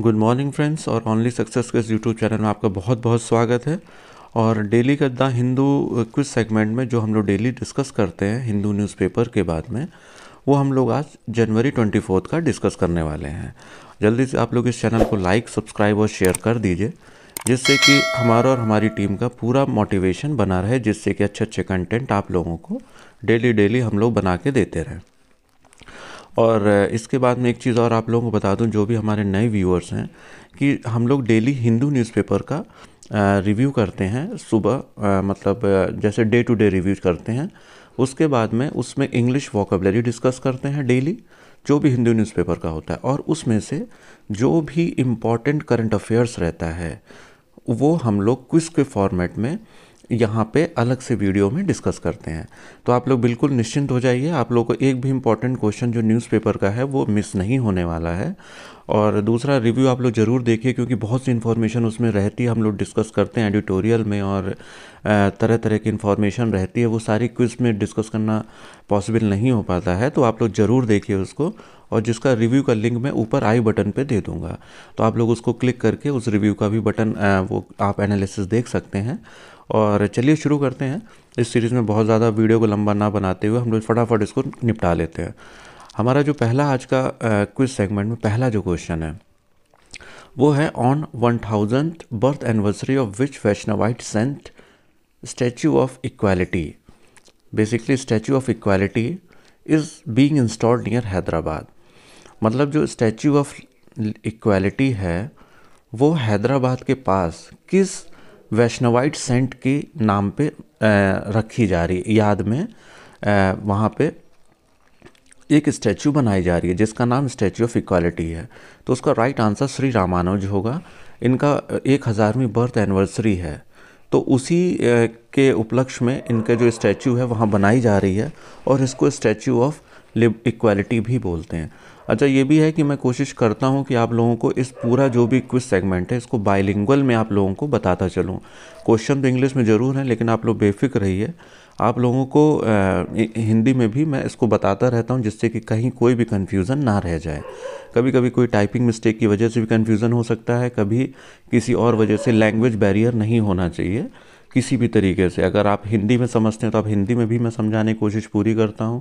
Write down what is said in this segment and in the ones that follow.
good morning friends और only success के इस यूट्यूब चैनल में आपका बहुत बहुत स्वागत है और डेली का द हिंदू क्विज सेगमेंट में जो हम लोग डेली डिस्कस करते हैं हिंदू न्यूज़पेपर के बाद में वो हम लोग आज जनवरी ट्वेंटी फोर्थ का डिस्कस करने वाले हैं जल्दी से आप लोग इस चैनल को लाइक सब्सक्राइब और शेयर कर दीजिए जिससे कि हमारा और हमारी टीम का पूरा मोटिवेशन बना रहे जिससे कि अच्छे अच्छे कंटेंट आप लोगों को डेली डेली हम लोग बना के देते रहें और इसके बाद में एक चीज़ और आप लोगों को बता दूं जो भी हमारे नए व्यूअर्स हैं कि हम लोग डेली हिंदू न्यूज़पेपर का रिव्यू करते हैं सुबह मतलब जैसे डे टू डे रिव्यू करते हैं उसके बाद में उसमें इंग्लिश वॉकबलरी डिस्कस करते हैं डेली जो भी हिंदू न्यूज़पेपर का होता है और उसमें से जो भी इम्पॉर्टेंट करंट अफेयर्स रहता है वो हम लोग क्विज के फॉर्मेट में यहाँ पे अलग से वीडियो में डिस्कस करते हैं तो आप लोग बिल्कुल निश्चिंत हो जाइए आप लोग को एक भी इम्पॉर्टेंट क्वेश्चन जो न्यूज़पेपर का है वो मिस नहीं होने वाला है और दूसरा रिव्यू आप लोग ज़रूर देखिए क्योंकि बहुत सी इन्फॉर्मेशन उसमें रहती है हम लोग डिस्कस करते हैं एडिटोरियल में और तरह तरह की इन्फॉर्मेशन रहती है वो सारी क्विज में डिस्कस करना पॉसिबल नहीं हो पाता है तो आप लोग ज़रूर देखिए उसको और जिसका रिव्यू का लिंक मैं ऊपर आई बटन पे दे दूंगा तो आप लोग उसको क्लिक करके उस रिव्यू का भी बटन वो आप एनालिसिस देख सकते हैं और चलिए शुरू करते हैं इस सीरीज़ में बहुत ज़्यादा वीडियो को लंबा ना बनाते हुए हम लोग फटाफट इसको निपटा लेते हैं हमारा जो पहला आज का क्विज सेगमेंट में पहला जो क्वेश्चन है वो है on one thousand birth anniversary of which Vaishnavite saint statue of equality basically statue of equality is being installed near Hyderabad मतलब जो स्टैचू ऑफ इक्वालिटी है वो हैदराबाद के पास किस वैष्णवाइट सेंट के नाम पे रखी जा रही है याद में वहाँ पे एक स्टैचू बनाई जा रही है जिसका नाम स्टैचू ऑफ इक्वालिटी है तो उसका राइट आंसर श्री रामानुज होगा इनका एक हज़ारवीं बर्थ एनिवर्सरी है तो उसी के उपलक्ष्य में इनका जो स्टैचू है वहाँ बनाई जा रही है और इसको स्टैचू ऑफ इक्वालिटी भी बोलते हैं अच्छा ये भी है कि मैं कोशिश करता हूँ कि आप लोगों को इस पूरा जो भी क्विज सेगमेंट है इसको बाइलिंगुअल में आप लोगों को बताता चलूँ क्वेश्चन तो इंग्लिश में ज़रूर है लेकिन आप लोग बेफिक्र रहिए आप लोगों को आ, हिंदी में भी मैं इसको बताता रहता हूँ जिससे कि कहीं कोई भी कन्फ्यूज़न ना रह जाए कभी कभी कोई टाइपिंग मिस्टेक की वजह से भी कन्फ्यूज़न हो सकता है कभी किसी और वजह से लैंग्वेज बैरियर नहीं होना चाहिए किसी भी तरीके से अगर आप हिंदी में समझते हैं तो आप हिंदी में भी मैं समझाने की कोशिश पूरी करता हूँ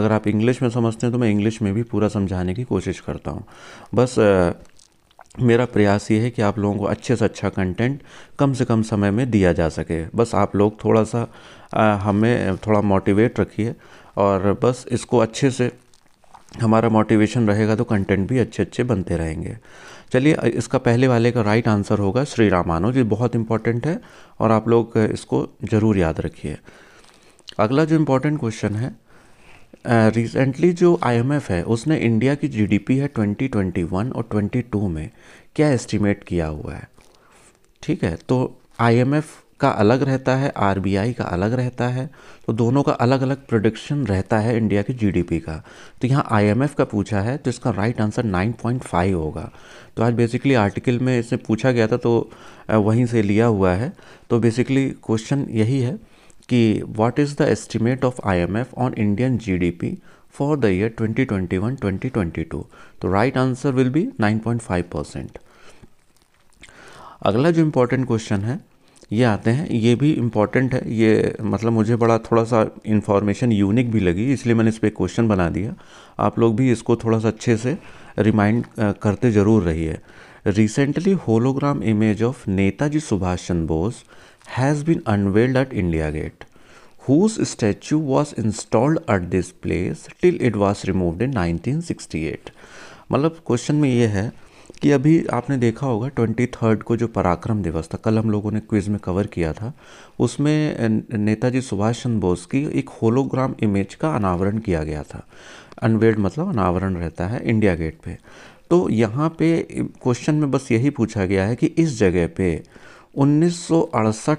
अगर आप इंग्लिश में समझते हैं तो मैं इंग्लिश में भी पूरा समझाने की कोशिश करता हूँ बस आ, मेरा प्रयास ये है कि आप लोगों को अच्छे से अच्छा कंटेंट कम से कम समय में दिया जा सके बस आप लोग थोड़ा सा आ, हमें थोड़ा मोटिवेट रखिए और बस इसको अच्छे से हमारा मोटिवेशन रहेगा तो कंटेंट भी अच्छे अच्छे बनते रहेंगे चलिए इसका पहले वाले का राइट आंसर होगा श्री रामानुज ये बहुत इंपॉर्टेंट है और आप लोग इसको ज़रूर याद रखिए अगला जो इम्पोर्टेंट क्वेश्चन है रिसेंटली जो आईएमएफ है उसने इंडिया की जीडीपी है 2021 और 22 में क्या एस्टिमेट किया हुआ है ठीक है तो आईएमएफ का अलग रहता है आर का अलग रहता है तो दोनों का अलग अलग प्रोडिक्शन रहता है इंडिया के जी का तो यहाँ आई का पूछा है तो इसका राइट आंसर 9.5 होगा तो आज बेसिकली आर्टिकल में इसे पूछा गया था तो वहीं से लिया हुआ है तो बेसिकली क्वेश्चन यही है कि what is the estimate of IMF on Indian GDP for the year 2021-2022 तो right answer will be 9.5 percent अगला जो इम्पोर्टेंट क्वेश्चन है ये आते हैं ये भी इम्पॉर्टेंट है ये मतलब मुझे बड़ा थोड़ा सा इन्फॉर्मेशन यूनिक भी लगी इसलिए मैंने इस पर क्वेश्चन बना दिया आप लोग भी इसको थोड़ा सा अच्छे से रिमाइंड करते ज़रूर रहिए recently hologram image of Netaji Subhash Chandra Bose has been unveiled at India gate whose statue was installed at this place till it was removed in 1968 मतलब क्वेश्चन में ये है कि अभी आपने देखा होगा ट्वेंटी थर्ड को जो पराक्रम दिवस था कल हम लोगों ने क्विज में कवर किया था उसमें नेताजी सुभाष चंद्र बोस की एक होलोग्राम इमेज का अनावरण किया गया था अनवेड मतलब अनावरण रहता है इंडिया गेट पे तो यहाँ पे क्वेश्चन में बस यही पूछा गया है कि इस जगह पे 1968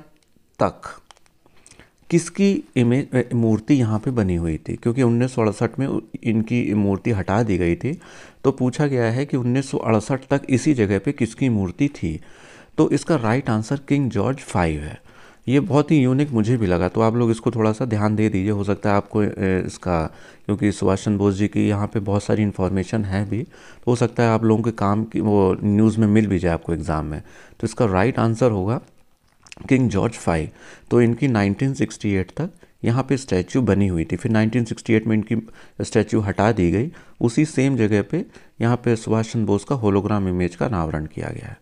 तक किसकी इमेज मूर्ति यहाँ पे बनी हुई थी क्योंकि उन्नीस में इनकी मूर्ति हटा दी गई थी तो पूछा गया है कि उन्नीस तक इसी जगह पे किसकी मूर्ति थी तो इसका right answer king George five है ये बहुत ही यूनिक मुझे भी लगा तो आप लोग इसको थोड़ा सा ध्यान दे दीजिए हो सकता है आपको इसका क्योंकि सुभाष चंद्र बोस जी की यहाँ पे बहुत सारी इन्फॉर्मेशन है भी तो हो सकता है आप लोगों के काम की वो न्यूज़ में मिल भी जाए आपको एग्ज़ाम में तो इसका राइट आंसर होगा किंग जॉर्ज फाइव तो इनकी 1968 तक यहाँ पे स्टैचू बनी हुई थी फिर 1968 में इनकी स्टैचू हटा दी गई उसी सेम जगह पे यहाँ पे सुभाष चंद्र बोस का होलोग्राम इमेज का अनावरण किया गया है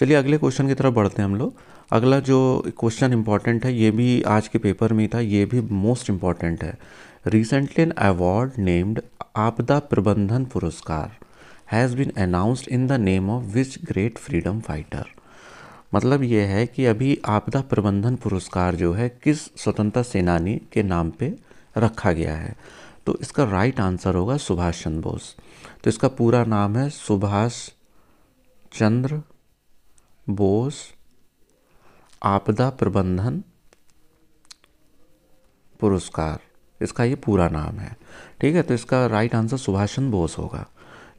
चलिए अगले क्वेश्चन की तरफ बढ़ते हैं हम लोग अगला जो क्वेश्चन इंपॉर्टेंट है ये भी आज के पेपर में था ये भी मोस्ट इम्पॉर्टेंट है recently an award named Aapda Prabandhan Puraskar has been announced in the name of which great freedom fighter मतलब ये है कि अभी आपदा प्रबंधन पुरस्कार जो है किस स्वतंत्रता सेनानी के नाम पे रखा गया है तो इसका राइट आंसर होगा सुभाष चंद्र बोस तो इसका पूरा नाम है सुभाष चंद्र बोस आपदा प्रबंधन पुरस्कार इसका ये पूरा नाम है ठीक है तो इसका राइट आंसर सुभाष चंद्र बोस होगा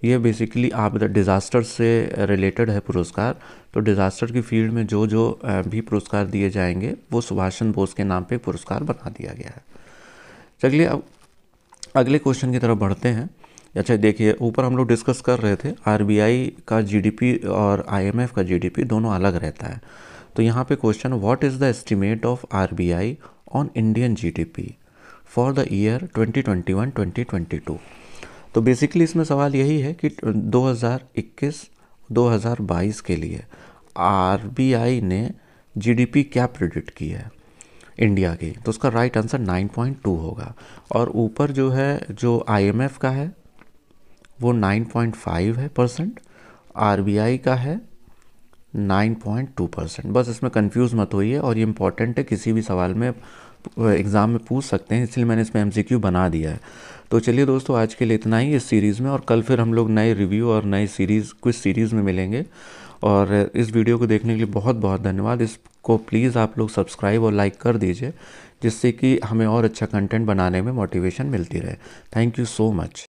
ये बेसिकली आप डिज़ास्टर से रिलेटेड है पुरस्कार तो डिज़ास्टर की फील्ड में जो जो भी पुरस्कार दिए जाएंगे वो सुभाष चंद्र बोस के नाम पे पुरस्कार बना दिया गया है चलिए अब अगले क्वेश्चन की तरफ बढ़ते हैं अच्छा देखिए ऊपर हम लोग डिस्कस कर रहे थे आर का जी और आई का जी दोनों अलग रहता है तो यहाँ पे question what is the estimate of R on Indian G for the year twenty two तो बेसिकली इसमें सवाल यही है कि 2021 2022 के लिए आरबीआई ने जीडीपी क्या प्रिडिक्ट की है इंडिया की तो उसका राइट आंसर 9.2 होगा और ऊपर जो है जो आईएमएफ का है वो 9.5 है परसेंट आरबीआई का है 9.2 परसेंट बस इसमें कंफ्यूज मत होइए और ये इम्पॉर्टेंट है किसी भी सवाल में एग्ज़ाम में पूछ सकते हैं इसलिए मैंने इसमें एम बना दिया है तो चलिए दोस्तों आज के लिए इतना ही इस सीरीज़ में और कल फिर हम लोग नए रिव्यू और नई सीरीज़ कुछ सीरीज़ में मिलेंगे और इस वीडियो को देखने के लिए बहुत बहुत धन्यवाद इसको प्लीज़ आप लोग सब्सक्राइब और लाइक कर दीजिए जिससे कि हमें और अच्छा कंटेंट बनाने में मोटिवेशन मिलती रहे थैंक यू सो मच